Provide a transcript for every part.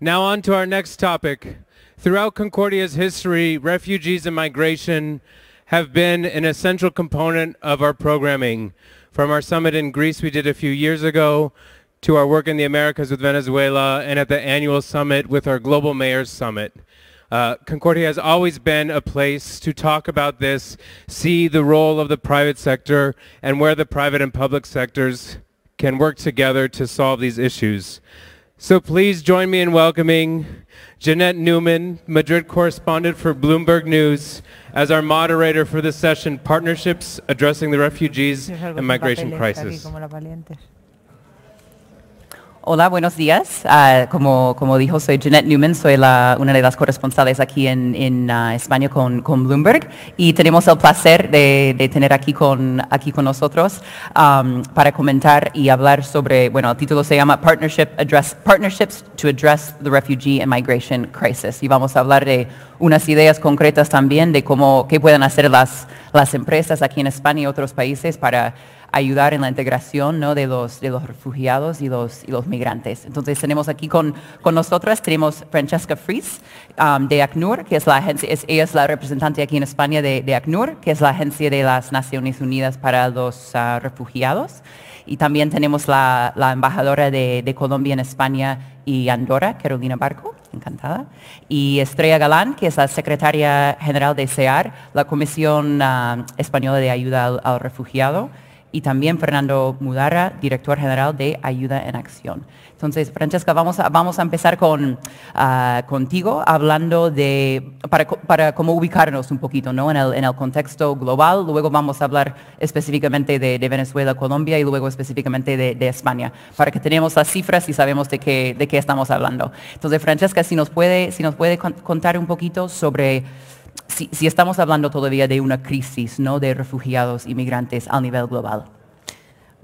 Now on to our next topic. Throughout Concordia's history, refugees and migration have been an essential component of our programming. From our summit in Greece we did a few years ago, to our work in the Americas with Venezuela, and at the annual summit with our Global Mayors Summit. Uh, Concordia has always been a place to talk about this, see the role of the private sector, and where the private and public sectors can work together to solve these issues. So please join me in welcoming Jeanette Newman, Madrid correspondent for Bloomberg News, as our moderator for this session, Partnerships Addressing the Refugees and Migration Crisis. Hola, buenos días. Ah, como, dijo, soy Jeanette Newman, soy una de las corresponsales aquí en, ah, España con, Bloomberg y tenemos el placer de, tener aquí con, aquí con nosotros para comentar y hablar sobre, bueno, el título se llama Partnership Partnerships to Address the Refugee and Migration Crisis y vamos a hablar de unas ideas concretas también de cómo, qué pueden hacer las, las empresas aquí en España y otros países para ayudar en la integración de, los, refugiados y los, migrantes. Entonces tenemos aquí con, nosotras, tenemos Francesca Fries um, de ACNUR, que es la agencia, ella es la representante aquí en España de, ACNUR, que es la agencia de las Naciones Unidas para los ah, Refugiados. Y también tenemos la, embajadora de, Colombia en España y Andorra, Carolina Barco encantada. Y Estrella Galán, que es la secretaria general de SEAR, la Comisión ah, Española de Ayuda al Refugiado, y también Fernando Mudarra, director general de Ayuda en Acción. Entonces, Francesca, vamos a, vamos a empezar con, ah, contigo hablando de, para, cómo ubicarnos un poquito ¿no? en, el, contexto global, luego vamos a hablar específicamente de, Venezuela, Colombia y luego específicamente de, España, para que tenemos las cifras y sabemos de qué, de qué estamos hablando. Entonces, Francesca, si nos puede, si nos puede contar un poquito sobre si, estamos hablando todavía de una crisis, ¿no? De refugiados, inmigrantes a nivel global.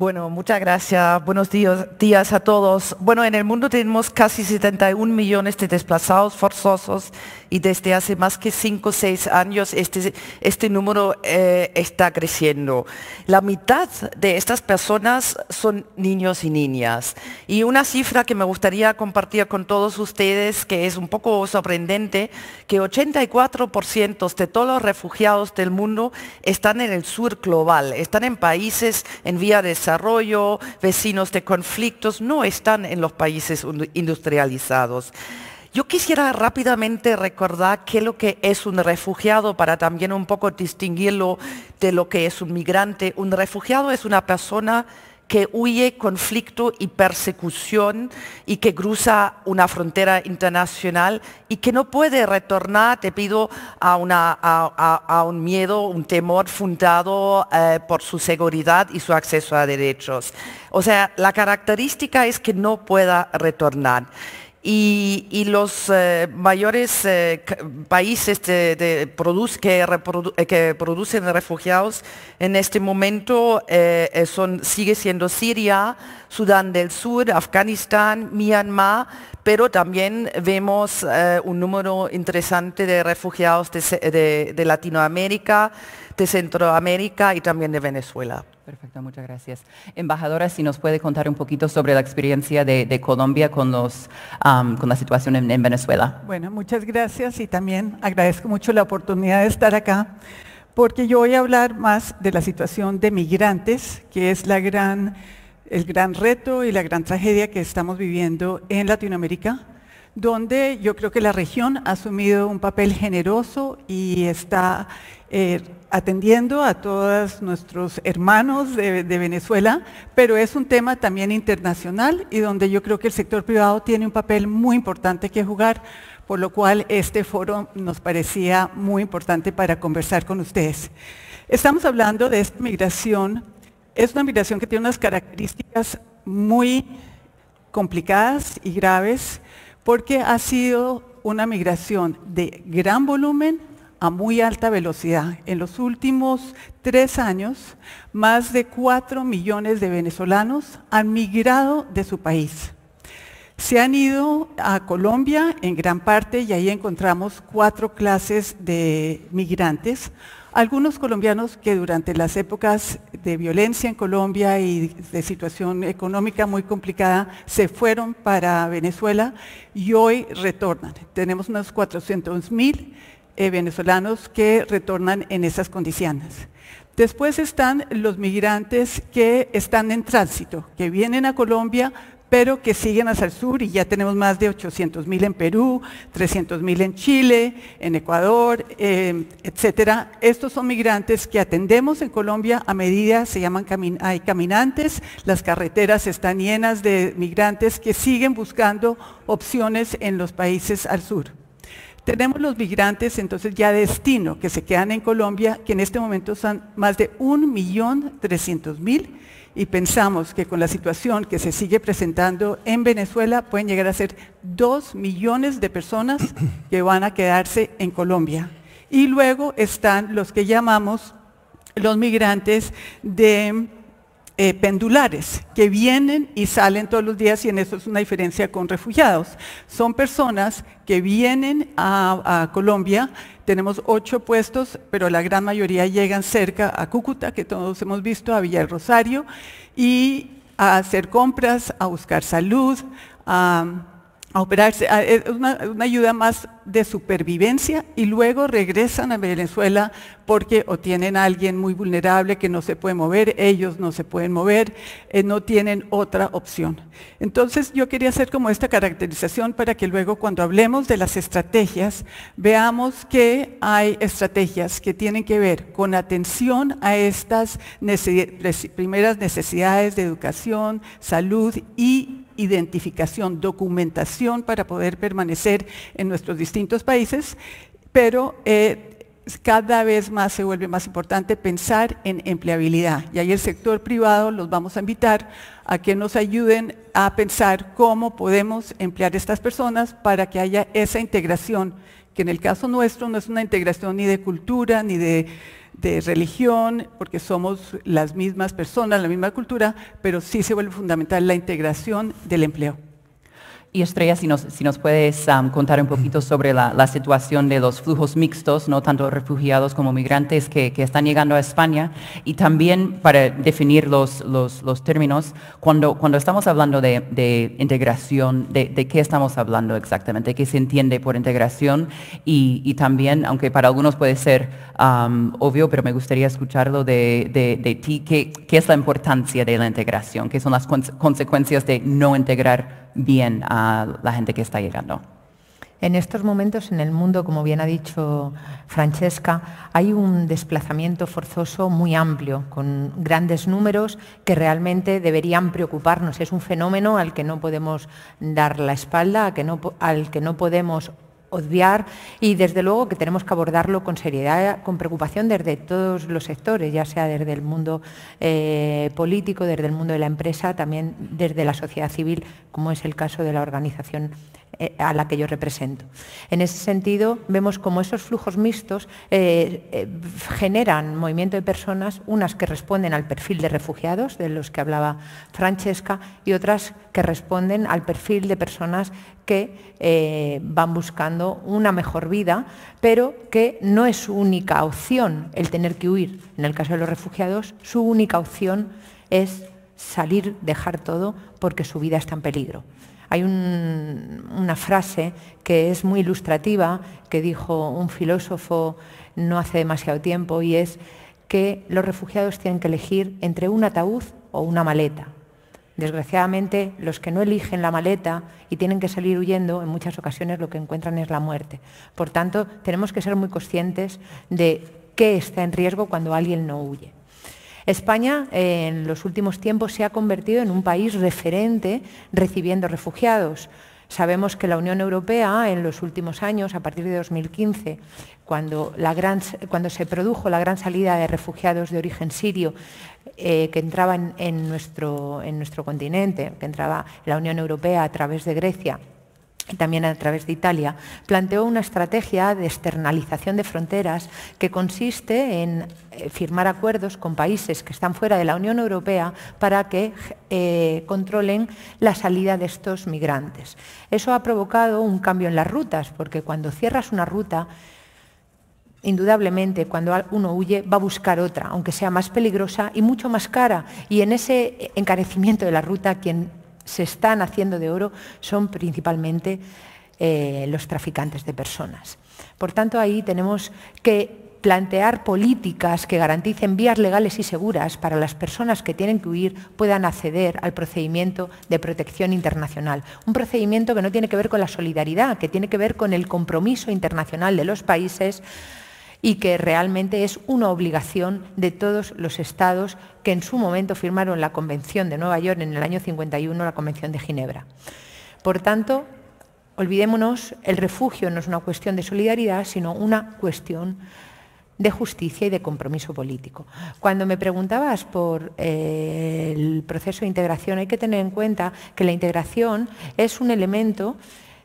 Bueno, muchas gracias. Buenos días, a todos. Bueno, en el mundo tenemos casi 71 millones de desplazados forzosos y desde hace más que 5 o 6 años este, este número eh, está creciendo. La mitad de estas personas son niños y niñas. Y una cifra que me gustaría compartir con todos ustedes, que es un poco sorprendente, que 84% de todos los refugiados del mundo están en el sur global, están en países en vía de salud, vecinos de conflictos, no están en los países industrializados. Yo quisiera rápidamente recordar qué es lo que es un refugiado para también un poco distinguirlo de lo que es un migrante. Un refugiado es una persona que huye conflicto y persecución y que cruza una frontera internacional y que no puede retornar, te pido, a, un miedo, un temor fundado eh, por su seguridad y su acceso a derechos. O sea, la característica es que no pueda retornar y, los eh, mayores eh, países este, eh, que, producen refugiados en este momento son, sigue siendo Siria, Sudán del Sur, Afganistán, Myanmar, pero también vemos un número interesante de refugiados de Latinoamérica, de Centroamérica y también de Venezuela. Perfecto, muchas gracias. Embajadora, si nos puede contar un poquito sobre la experiencia de, Colombia con, los, con la situación en, Venezuela. Bueno, muchas gracias y también agradezco mucho la oportunidad de estar acá porque yo voy a hablar más de la situación de migrantes, que es la gran, el gran reto y la gran tragedia que estamos viviendo en Latinoamérica, donde yo creo que la región ha asumido un papel generoso y está eh, atendiendo a todos nuestros hermanos de, Venezuela, pero es un tema también internacional y donde yo creo que el sector privado tiene un papel muy importante que jugar, por lo cual este foro nos parecía muy importante para conversar con ustedes. Estamos hablando de esta migración, es una migración que tiene unas características muy complicadas y graves porque ha sido una migración de gran volumen a muy alta velocidad. En los últimos tres años, más de cuatro millones de venezolanos han migrado de su país. Se han ido a Colombia en gran parte y ahí encontramos cuatro clases de migrantes. Algunos colombianos que durante las épocas de violencia en Colombia y de situación económica muy complicada se fueron para Venezuela y hoy retornan. Tenemos unos 400 mil eh, venezolanos que retornan en esas condiciones. Después están los migrantes que están en tránsito, que vienen a Colombia, pero que siguen hacia el sur y ya tenemos más de 800 mil en Perú, 300 mil en Chile, en Ecuador, em, etcétera. Estos son migrantes que atendemos en Colombia a medida, se llaman hay caminantes, las carreteras están llenas de migrantes que siguen buscando opciones en los países al sur. Tenemos los migrantes entonces ya de destino que se quedan en Colombia, que en este momento son más de 1.300.000 y pensamos que con la situación que se sigue presentando en Venezuela pueden llegar a ser 2 millones de personas que van a quedarse en Colombia. Y luego están los que llamamos los migrantes de eh, pendulares que vienen y salen todos los días y en eso es una diferencia con refugiados. Son personas que vienen a, Colombia, tenemos ocho puestos, pero la gran mayoría llegan cerca a Cúcuta, que todos hemos visto, a Villa del Rosario, y a hacer compras, a buscar salud, a a operarse, es una, ayuda más de supervivencia y luego regresan a Venezuela porque o tienen a alguien muy vulnerable que no se puede mover, ellos no se pueden mover, eh, no tienen otra opción. Entonces yo quería hacer como esta caracterización para que luego cuando hablemos de las estrategias, veamos que hay estrategias que tienen que ver con atención a estas primeras necesidades de educación, salud y identificación, documentación para poder permanecer en nuestros distintos países, pero eh, cada vez más se vuelve más importante pensar en empleabilidad. Y ahí el sector privado los vamos a invitar a que nos ayuden a pensar cómo podemos emplear a estas personas para que haya esa integración, que en el caso nuestro no es una integración ni de cultura, ni de de religión, porque somos las mismas personas, la misma cultura, pero sí se vuelve fundamental la integración del empleo. Y Estrella, si nos, puedes um, contar un poquito sobre la, situación de los flujos mixtos, no tanto refugiados como migrantes que, están llegando a España, y también para definir los, términos, cuando, estamos hablando de, integración, de, qué estamos hablando exactamente? ¿Qué se entiende por integración? Y, también, aunque para algunos puede ser um, obvio, pero me gustaría escucharlo de, ti, ¿qué, es la importancia de la integración? ¿Qué son las consecuencias de no integrar? bien a la gente que está llegando. En estos momentos en el mundo, como bien ha dicho Francesca, hay un desplazamiento forzoso muy amplio, con grandes números que realmente deberían preocuparnos. Es un fenómeno al que no podemos dar la espalda, al que no podemos y desde luego que tenemos que abordarlo con seriedad, con preocupación desde todos los sectores, ya sea desde el mundo eh, político, desde el mundo de la empresa, también desde la sociedad civil, como es el caso de la organización eh, a la que yo represento. En ese sentido, vemos como esos flujos mixtos eh, eh, generan movimiento de personas, unas que responden al perfil de refugiados, de los que hablaba Francesca, y otras que responden al perfil de personas que van buscando una mejor vida, pero que no es su única opción el tener que huir. En el caso de los refugiados, su única opción es salir, dejar todo, porque su vida está en peligro. Hay una frase que es muy ilustrativa, que dijo un filósofo no hace demasiado tiempo, y es que los refugiados tienen que elegir entre un ataúd o una maleta. Desgraciadamente, los que no eligen la maleta y tienen que salir huyendo, en muchas ocasiones lo que encuentran es la muerte. Por tanto, tenemos que ser muy conscientes de qué está en riesgo cuando alguien no huye. España en los últimos tiempos se ha convertido en un país referente recibiendo refugiados. Sabemos que la Unión Europea en los últimos años, a partir de 2015, cuando, cuando se produjo la gran salida de refugiados de origen sirio eh, que entraban en nuestro continente, que entraba la Unión Europea a través de Grecia, y también a través de Italia, planteó una estrategia de externalización de fronteras que consiste en eh, firmar acuerdos con países que están fuera de la Unión Europea para que eh, controlen la salida de estos migrantes. Eso ha provocado un cambio en las rutas, porque cuando cierras una ruta, indudablemente cuando uno huye va a buscar otra, aunque sea más peligrosa y mucho más cara. Y en ese encarecimiento de la ruta, quien se están haciendo de oro son principalmente eh, los traficantes de personas. Por tanto, ahí tenemos que plantear políticas que garanticen vías legales y seguras para las personas que tienen que huir puedan acceder al procedimiento de protección internacional. Un procedimiento que no tiene que ver con la solidaridad, que tiene que ver con el compromiso internacional de los países y que realmente es una obligación de todos los estados que en su momento firmaron la Convención de Nueva York en el año 51, la Convención de Ginebra. Por tanto, olvidémonos, el refugio no es una cuestión de solidaridad, sino una cuestión de justicia y de compromiso político. Cuando me preguntabas por eh, el proceso de integración, hay que tener en cuenta que la integración es un elemento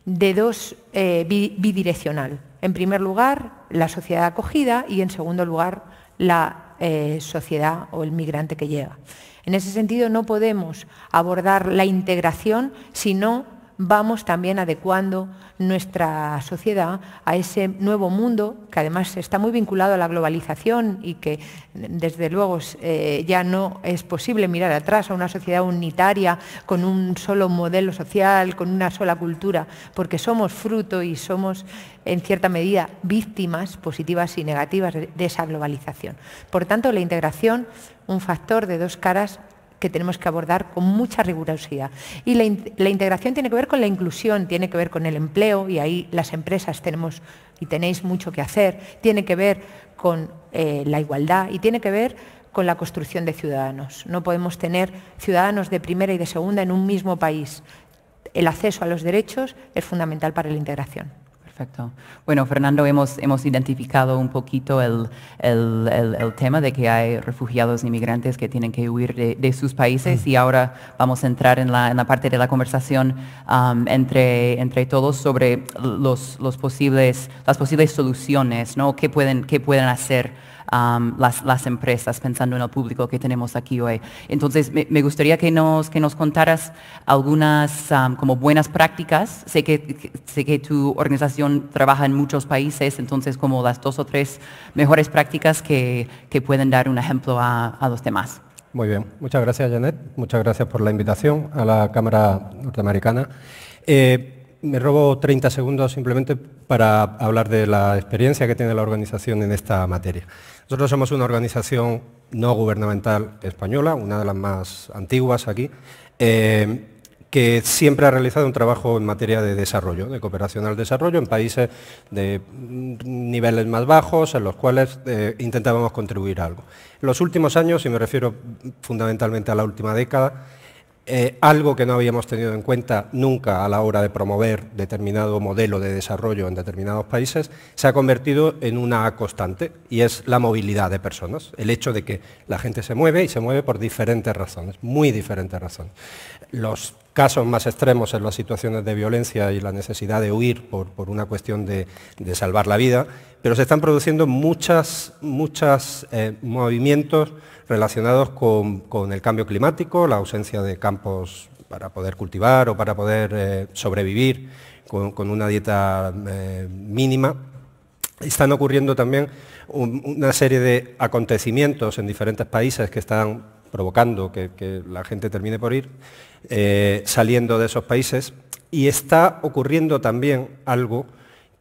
de dos eh, bidireccional. En primer lugar, la sociedad acogida y, en segundo lugar, la eh, sociedad o el migrante que llega. En ese sentido, no podemos abordar la integración si no vamos también adecuando nuestra sociedad a ese nuevo mundo que además está muy vinculado a la globalización y que desde luego eh, ya no es posible mirar atrás a una sociedad unitaria con un solo modelo social, con una sola cultura, porque somos fruto y somos en cierta medida víctimas positivas y negativas de esa globalización. Por tanto, la integración, un factor de dos caras que tenemos que abordar con mucha rigurosidad. Y la, integración tiene que ver con la inclusión, tiene que ver con el empleo, y ahí las empresas tenemos y tenéis mucho que hacer, tiene que ver con eh, la igualdad y tiene que ver con la construcción de ciudadanos. No podemos tener ciudadanos de primera y de segunda en un mismo país. El acceso a los derechos es fundamental para la integración. Perfecto. Bueno, Fernando, hemos, identificado un poquito el, tema de que hay refugiados e inmigrantes que tienen que huir de, sus países y ahora vamos a entrar en la, parte de la conversación um, entre, entre todos sobre los, posibles, las posibles soluciones, ¿no? pueden, qué pueden hacer? las, las, empresas, pensando en el público que tenemos aquí hoy. Entonces, me, gustaría que nos, que nos contaras algunas como buenas prácticas. Sé que, sé que tu organización trabaja en muchos países, entonces como las dos o tres mejores prácticas que, pueden dar un ejemplo a, los demás. Muy bien, muchas gracias Janet, muchas gracias por la invitación a la Cámara Norteamericana. Eh, me robo 30 segundos simplemente para hablar de la experiencia que tiene la organización en esta materia. Nosotros somos una organización no gubernamental española, una de las más antiguas aquí, eh, que siempre ha realizado un trabajo en materia de desarrollo, de cooperación al desarrollo, en países de niveles más bajos, en los cuales eh, intentábamos contribuir algo. En los últimos años, y me refiero fundamentalmente a la última década, eh, algo que no habíamos tenido en cuenta nunca a la hora de promover determinado modelo de desarrollo en determinados países, se ha convertido en una constante y es la movilidad de personas, el hecho de que la gente se mueve y se mueve por diferentes razones, muy diferentes razones. Los casos más extremos en las situaciones de violencia y la necesidad de huir por, por una cuestión de, salvar la vida, pero se están produciendo muchos muchas, eh, movimientos relacionados con, el cambio climático, la ausencia de campos para poder cultivar o para poder eh, sobrevivir con, una dieta eh, mínima. Están ocurriendo también una serie de acontecimientos en diferentes países que están provocando que la gente termine por ir eh, saliendo de esos países. Y está ocurriendo también algo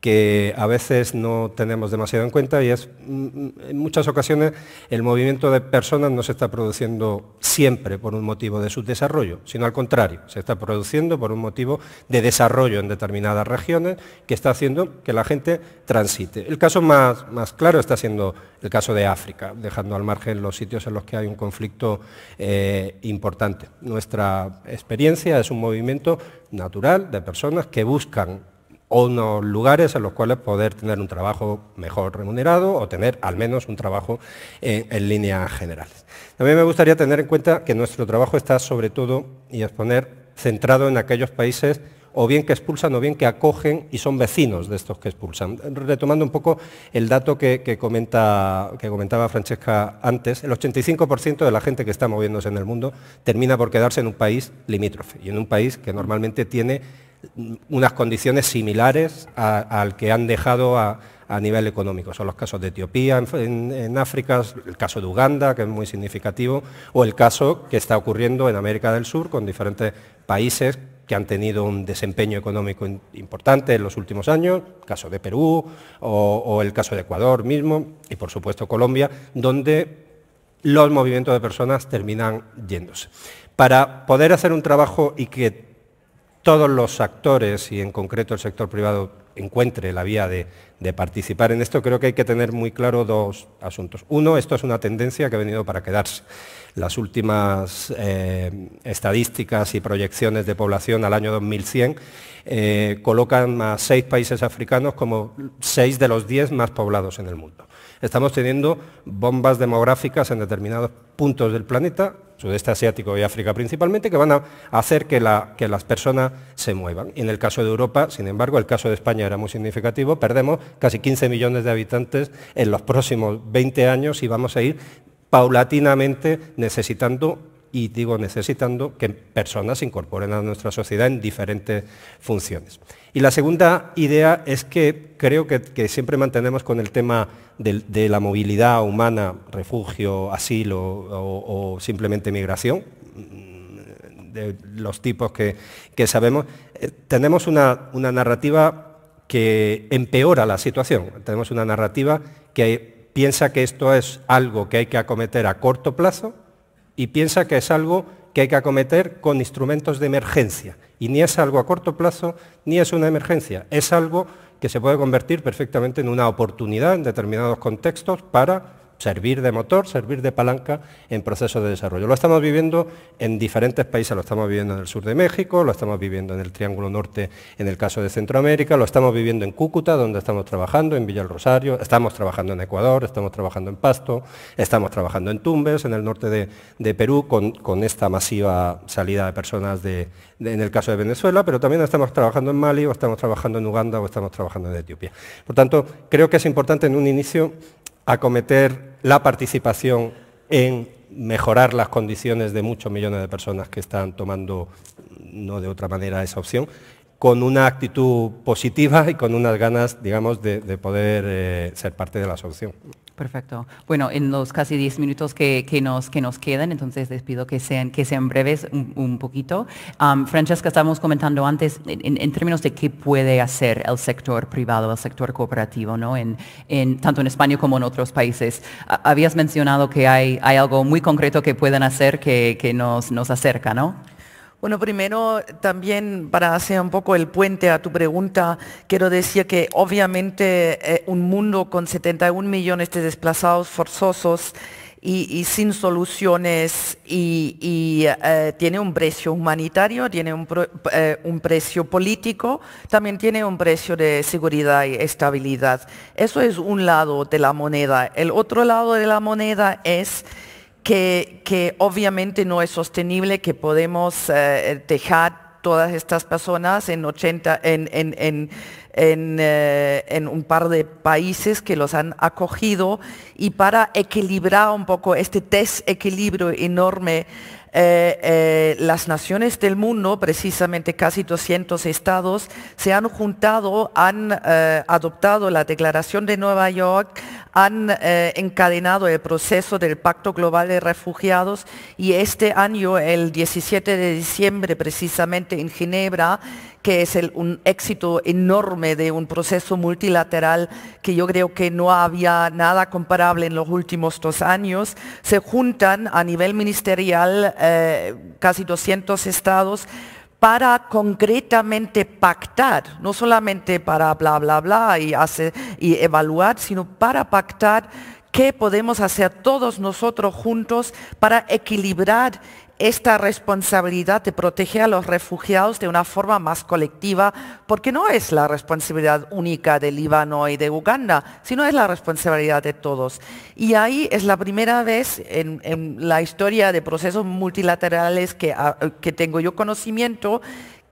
que a veces no tenemos demasiado en cuenta y es, mm, en muchas ocasiones, el movimiento de personas no se está produciendo siempre por un motivo de subdesarrollo, sino al contrario, se está produciendo por un motivo de desarrollo en determinadas regiones que está haciendo que la gente transite. El caso más, claro está siendo el caso de África, dejando al margen los sitios en los que hay un conflicto eh, importante. Nuestra experiencia es un movimiento natural de personas que buscan o unos lugares en los cuales poder tener un trabajo mejor remunerado o tener al menos un trabajo eh, en, línea líneas generales. También me gustaría tener en cuenta que nuestro trabajo está sobre todo, y poner centrado en aquellos países o bien que expulsan o bien que acogen y son vecinos de estos que expulsan. Retomando un poco el dato que comentaba Francesca antes, el 85% de la gente que está moviéndose en el mundo termina por quedarse en un país limítrofe y en un país que normalmente tiene unas condiciones similares al que han dejado a, nivel económico. Son los casos de Etiopía en, África, el caso de Uganda, que es muy significativo, o el caso que está ocurriendo en América del Sur con diferentes países que han tenido un desempeño económico importante en los últimos años, el caso de Perú o el caso de Ecuador mismo, y por supuesto Colombia, donde los movimientos de personas terminan yéndose. Para poder hacer un trabajo y que todos los actores y en concreto el sector privado encuentre la vía de, participar en esto, creo que hay que tener muy claro dos asuntos. Uno, esto es una tendencia que ha venido para quedarse. Las últimas eh, estadísticas y proyecciones de población al año 2100 eh, colocan a seis países africanos como seis de los diez más poblados en el mundo estamos teniendo bombas demográficas en determinados puntos del planeta, sudeste asiático y África principalmente, que van a hacer que, las personas se muevan. en el caso de Europa, sin embargo, el caso de España era muy significativo, perdemos casi 15 millones de habitantes en los próximos 20 años y vamos a ir paulatinamente necesitando y digo necesitando que personas se incorporen a nuestra sociedad en diferentes funciones. Y la segunda idea es que creo que, siempre mantenemos con el tema de, la movilidad humana, refugio, asilo o, simplemente migración, de los tipos que, sabemos, eh, tenemos una, narrativa que empeora la situación. Tenemos una narrativa que piensa que esto es algo que hay que acometer a corto plazo y piensa que es algo que hay que acometer con instrumentos de emergencia. Y ni es algo a corto plazo, ni es una emergencia. Es algo que se puede convertir perfectamente en una oportunidad en determinados contextos para servir de motor, servir de palanca en procesos de desarrollo. Lo estamos viviendo en diferentes países, lo estamos viviendo en el sur de México, lo estamos viviendo en el Triángulo Norte en el caso de Centroamérica, lo estamos viviendo en Cúcuta, donde estamos trabajando, en Villa del Rosario, estamos trabajando en Ecuador, estamos trabajando en Pasto, estamos trabajando en Tumbes, en el norte de, Perú, con, esta masiva salida de personas en el caso de Venezuela, pero también estamos trabajando en Mali, o estamos trabajando en Uganda, o estamos trabajando en Etiopía. Por tanto, creo que es importante en un inicio acometer la participación en mejorar las condiciones de muchos millones de personas que están tomando, no de otra manera, esa opción, con una actitud positiva y con unas ganas, digamos, de, poder eh, ser parte de la solución. Perfecto. Bueno, en los casi 10 minutos que, nos, quedan, entonces les pido que sean, breves un, poquito. Um, Francesca, estábamos comentando antes en, términos de qué puede hacer el sector privado, el sector cooperativo, ¿no? En, tanto en España como en otros países. Habías mencionado que hay, algo muy concreto que pueden hacer que, nos, nos acerca, ¿no? Bueno, primero también para hacer un poco el puente a tu pregunta, quiero decir que obviamente eh, un mundo con 71 millones de desplazados forzosos y, sin soluciones y, eh, tiene un precio humanitario, tiene un, eh, un precio político, también tiene un precio de seguridad y estabilidad. Eso es un lado de la moneda. El otro lado de la moneda es que, obviamente no es sostenible, que podemos eh, dejar todas estas personas en, 80, eh, en, un par de países que los han acogido y para equilibrar un poco este desequilibrio enorme eh, eh, las naciones del mundo, precisamente casi 200 estados, se han juntado, han eh, adoptado la Declaración de Nueva York, han encadenado el proceso del Pacto Global de Refugiados y este año, el 17 de diciembre, precisamente en Ginebra, que es un éxito enorme de un proceso multilateral que yo creo que no había nada comparable en los últimos dos años. Se juntan a nivel ministerial eh, casi 200 estados para concretamente pactar, no solamente para bla, bla, bla y, y evaluar, sino para pactar qué podemos hacer todos nosotros juntos para equilibrar esta responsabilidad de proteger a los refugiados de una forma más colectiva, porque no es la responsabilidad única de Líbano y de Uganda, sino es la responsabilidad de todos. Y ahí es la primera vez en, la historia de procesos multilaterales que ah, tengo yo conocimiento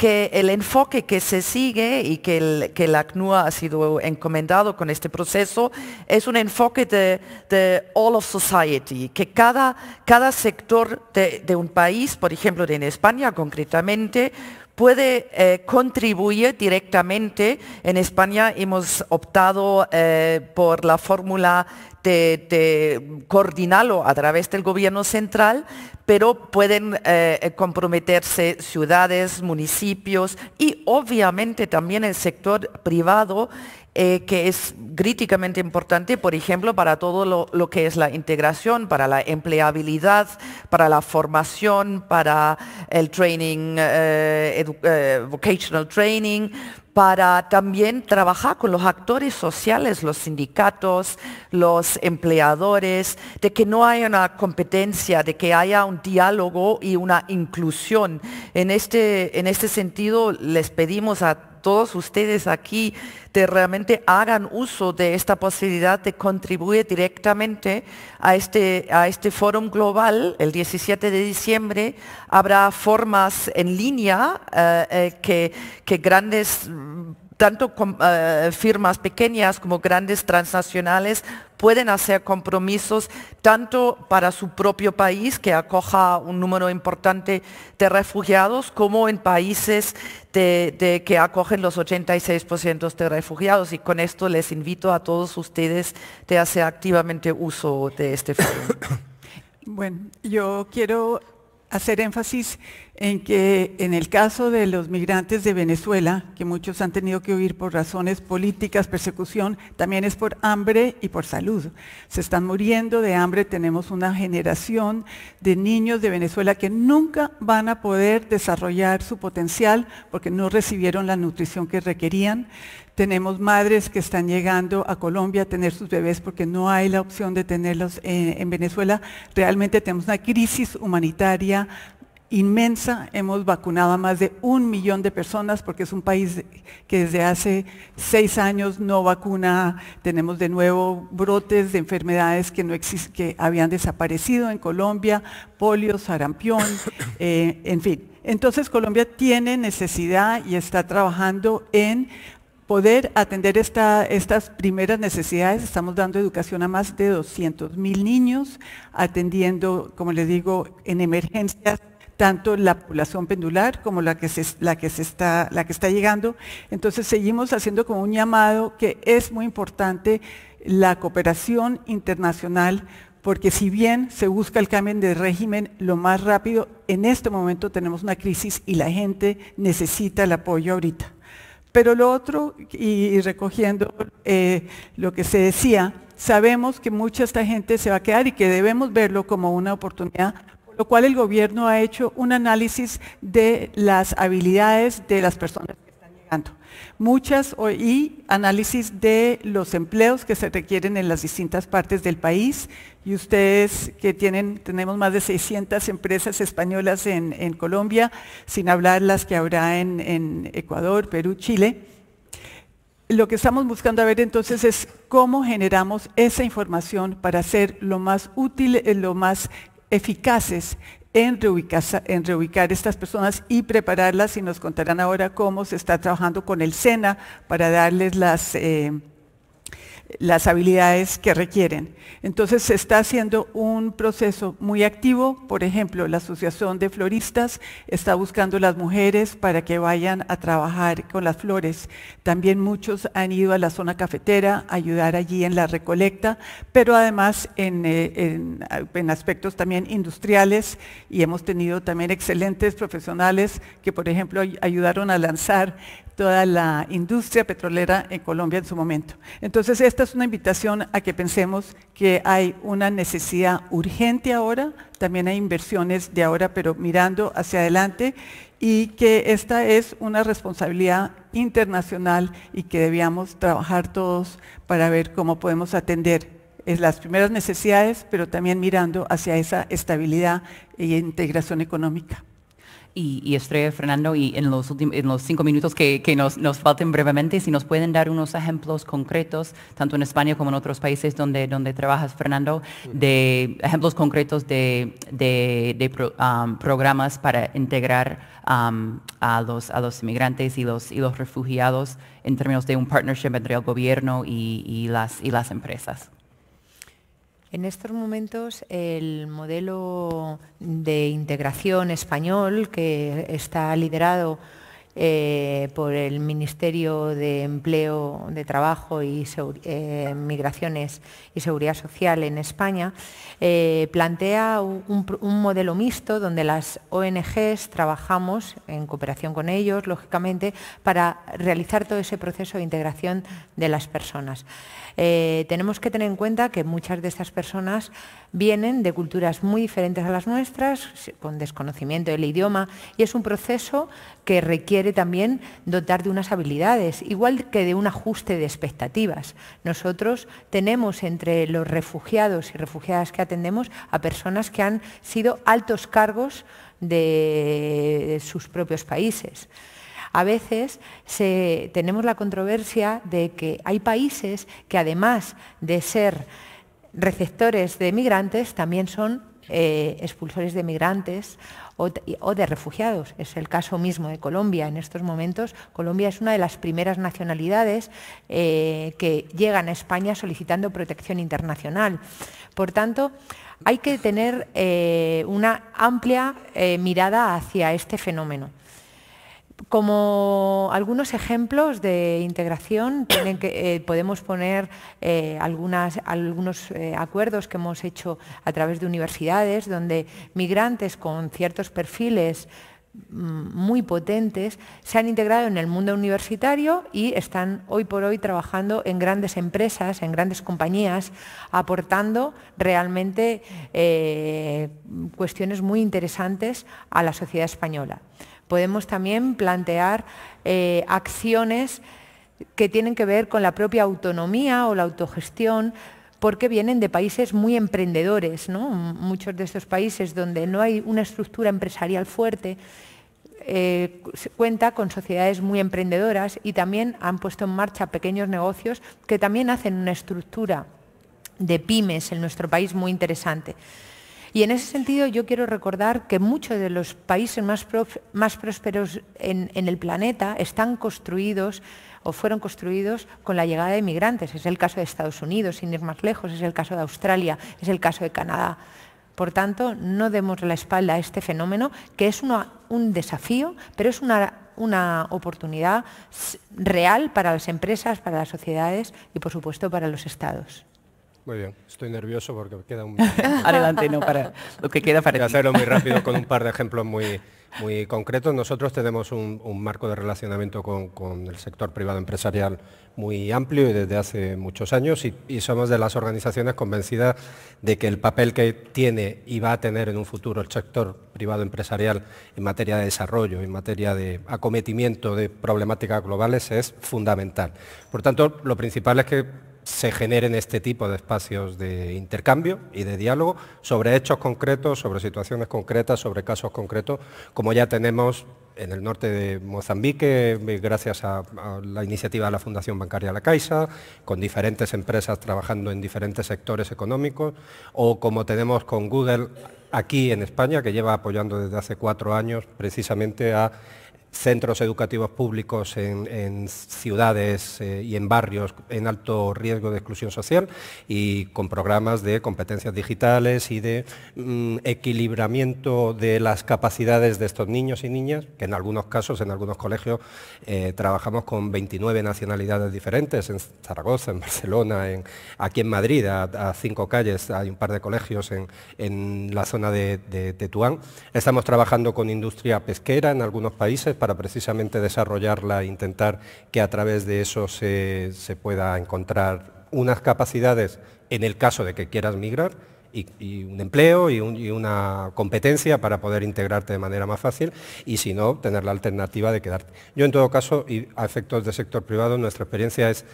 que el enfoque que se sigue y que el, que ha sido encomendado con este proceso es un enfoque de, all of society, que cada, cada sector de, un país, por ejemplo en España concretamente, puede eh, contribuir directamente. En España hemos optado eh, por la fórmula de coordinarlo a través del gobierno central, pero pueden eh, comprometerse ciudades, municipios y obviamente también el sector privado eh, que es críticamente importante, por ejemplo, para todo lo, que es la integración, para la empleabilidad, para la formación, para el training, eh, eh, vocational training, para también trabajar con los actores sociales, los sindicatos, los empleadores, de que no haya una competencia, de que haya un diálogo y una inclusión. En este, en este sentido, les pedimos a todos ustedes aquí realmente hagan uso de esta posibilidad de contribuir directamente a este, a este fórum global. El 17 de diciembre habrá formas en línea eh, eh, que, que grandes mm, tanto eh, firmas pequeñas como grandes transnacionales pueden hacer compromisos tanto para su propio país, que acoja un número importante de refugiados, como en países de, que acogen los 86% de refugiados. Y con esto les invito a todos ustedes a hacer activamente uso de este foro. Bueno, yo quiero hacer énfasis en que en el caso de los migrantes de Venezuela, que muchos han tenido que huir por razones políticas, persecución, también es por hambre y por salud. Se están muriendo de hambre, tenemos una generación de niños de Venezuela que nunca van a poder desarrollar su potencial porque no recibieron la nutrición que requerían. Tenemos madres que están llegando a Colombia a tener sus bebés porque no hay la opción de tenerlos en, Venezuela. Realmente tenemos una crisis humanitaria inmensa. Hemos vacunado a más de un millón de personas porque es un país que desde hace seis años no vacuna. Tenemos de nuevo brotes de enfermedades que, no que habían desaparecido en Colombia, polio, sarampión, eh, en fin. Entonces Colombia tiene necesidad y está trabajando en poder atender estas primeras necesidades. Estamos dando educación a más de 200 mil niños, atendiendo, como les digo, en emergencias tanto la población pendular como la que, se, está, la que está llegando. Entonces seguimos haciendo como un llamado que es muy importante la cooperación internacional porque si bien se busca el cambio de régimen lo más rápido, en este momento tenemos una crisis y la gente necesita el apoyo ahorita. Pero lo otro, y recogiendo eh, lo que se decía, sabemos que mucha esta gente se va a quedar y que debemos verlo como una oportunidad, por lo cual el gobierno ha hecho un análisis de las habilidades de las personas que están llegando. Muchas y análisis de los empleos que se requieren en las distintas partes del país y ustedes que tienen, tenemos más de 600 empresas españolas en, Colombia, sin hablar las que habrá en, en Ecuador, Perú, Chile. Lo que estamos buscando a ver entonces es cómo generamos esa información para ser lo más útil, eh, lo más eficaces en reubicar, estas personas y prepararlas y nos contarán ahora cómo se está trabajando con el SENA para darles las... Eh, las habilidades que requieren. Entonces se está haciendo un proceso muy activo, por ejemplo, la Asociación de Floristas está buscando las mujeres para que vayan a trabajar con las flores. También muchos han ido a la zona cafetera a ayudar allí en la recolecta, pero además en, eh, en aspectos también industriales y hemos tenido también excelentes profesionales que, por ejemplo, ayudaron a lanzar toda la industria petrolera en Colombia en su momento. Entonces, esta es una invitación a que pensemos que hay una necesidad urgente ahora, también hay inversiones de ahora, pero mirando hacia adelante, y que esta es una responsabilidad internacional y que debíamos trabajar todos para ver cómo podemos atender eh, las primeras necesidades, pero también mirando hacia esa estabilidad e integración económica y, y Estrella Fernando, y en los, cinco minutos que, nos, nos, falten brevemente, si nos pueden dar unos ejemplos concretos, tanto en España como en otros países donde, donde trabajas, Fernando, mm. de ejemplos concretos de, um, programas para integrar um, a, los, inmigrantes y los, y los refugiados en términos de un partnership entre el gobierno y las, y las empresas. En estos momentos el modelo de integración español que está liderado eh, por el Ministerio de Empleo, de Trabajo y eh, Migraciones y Seguridad Social en España, eh, plantea un, modelo mixto donde las ONGs trabajamos en cooperación con ellos, lógicamente, para realizar todo ese proceso de integración de las personas. tenemos que tener en cuenta que muchas de estas personas vienen de culturas muy diferentes a las nuestras, con desconocimiento del idioma, y es un proceso que requiere también dotar de unas habilidades, igual que de un ajuste de expectativas. Nosotros tenemos entre los refugiados y refugiadas que atendemos a personas que han sido altos cargos de sus propios países. A veces tenemos la controversia de que hay países que además de ser receptores de migrantes, también son eh, expulsores de migrantes o, de refugiados. Es el caso mismo de Colombia. En estos momentos, Colombia es una de las primeras nacionalidades eh, que llegan a España solicitando protección internacional. Por tanto, hay que tener eh, una amplia eh, mirada hacia este fenómeno. Como algunos ejemplos de integración, eh, podemos poner eh, algunos eh, acuerdos que hemos hecho a través de universidades, donde migrantes con ciertos perfiles mm, muy potentes se han integrado en el mundo universitario y están hoy por hoy trabajando en grandes empresas, en grandes compañías, aportando realmente cuestiones muy interesantes a la sociedad española podemos también plantear eh, acciones que tienen que ver con la propia autonomía o la autogestión, porque vienen de países muy emprendedores, muchos de estos países donde no hay una estructura empresarial fuerte, eh, cuenta con sociedades muy emprendedoras y también han puesto en marcha pequeños negocios que también hacen una estructura de pymes en nuestro país muy interesante. Y en ese sentido yo quiero recordar que muchos de los países más, más prósperos en, el planeta están construidos o fueron construidos con la llegada de migrantes. Es el caso de Estados Unidos, sin ir más lejos, es el caso de Australia, es el caso de Canadá. Por tanto, no demos la espalda a este fenómeno, que es un desafío, pero es una oportunidad real para las empresas, para las sociedades y, por supuesto, para los estados. Muy bien, estoy nervioso porque queda un... Adelante, no, para lo que queda para Voy a hacerlo muy rápido con un par de ejemplos muy, muy concretos. Nosotros tenemos un, marco de relacionamiento con, el sector privado empresarial muy amplio y desde hace muchos años y, somos de las organizaciones convencidas de que el papel que tiene y va a tener en un futuro el sector privado empresarial en materia de desarrollo, en materia de acometimiento de problemáticas globales es fundamental. Por tanto, lo principal es que se generen este tipo de espacios de intercambio y de diálogo sobre hechos concretos, sobre situaciones concretas, sobre casos concretos, como ya tenemos en el norte de Mozambique, eh, gracias a, la iniciativa de la Fundación Bancaria La Caixa, con diferentes empresas trabajando en diferentes sectores económicos, o como tenemos con Google aquí en España, que lleva apoyando desde hace cuatro años precisamente a centros educativos públicos en, ciudades eh, y en barrios en alto riesgo de exclusión social y con programas de competencias digitales y de mm, equilibramiento de las capacidades de estos niños y niñas, que en algunos casos, en algunos colegios, eh, trabajamos con 29 nacionalidades diferentes, en Zaragoza, en Barcelona, aquí en Madrid, a, cinco calles, hay un par de colegios en, la zona de Tetuán. Estamos trabajando con industria pesquera en algunos países, para precisamente desarrollarla e intentar que a través de eso se, pueda encontrar unas capacidades en el caso de que quieras migrar y, un empleo y, una competencia para poder integrarte de manera más fácil y si no, tener la alternativa de quedarte. Yo en todo caso, y a efectos de sector privado, nuestra experiencia es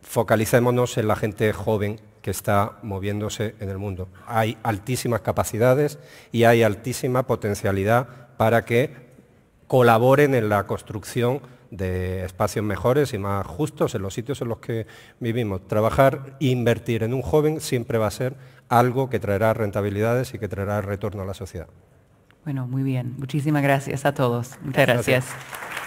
focalicémonos en la gente joven que está moviéndose en el mundo. Hay altísimas capacidades y hay altísima potencialidad para que colaboren en la construcción de espacios mejores y más justos en los sitios en los que vivimos. Trabajar e invertir en un joven siempre va a ser algo que traerá rentabilidades y que traerá retorno a la sociedad. Bueno, muy bien. Muchísimas gracias a todos. Muchas gracias.